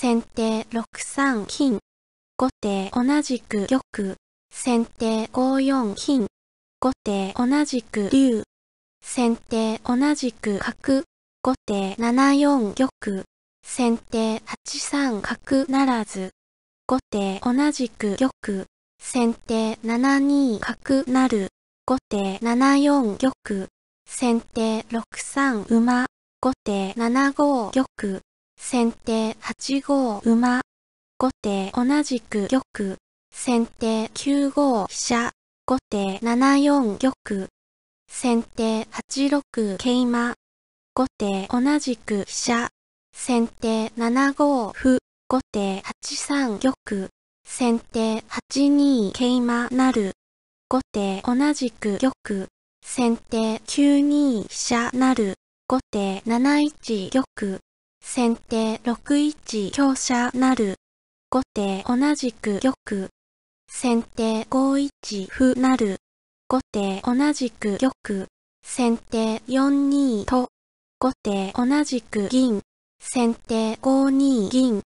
先手6三金。後手同じく玉。先手5四金。後手同じく竜。先手同じく角。後手7四玉。先手8三角ならず。後手同じく玉。先手7二角なる。後手7四玉。先手6三馬。後手7五玉。先手8五馬。後手同じく玉。先手9五飛車。後手7四玉。先手8六桂馬。後手同じく飛車。先手7五歩。後手8三玉。先手8二桂馬なる。後手同じく玉。先手9二飛車なる。後手7一玉。先手6一強者なる。後手同じく玉。先手5一歩なる。後手同じく玉。先手4二と。後手同じく銀。先手5二銀。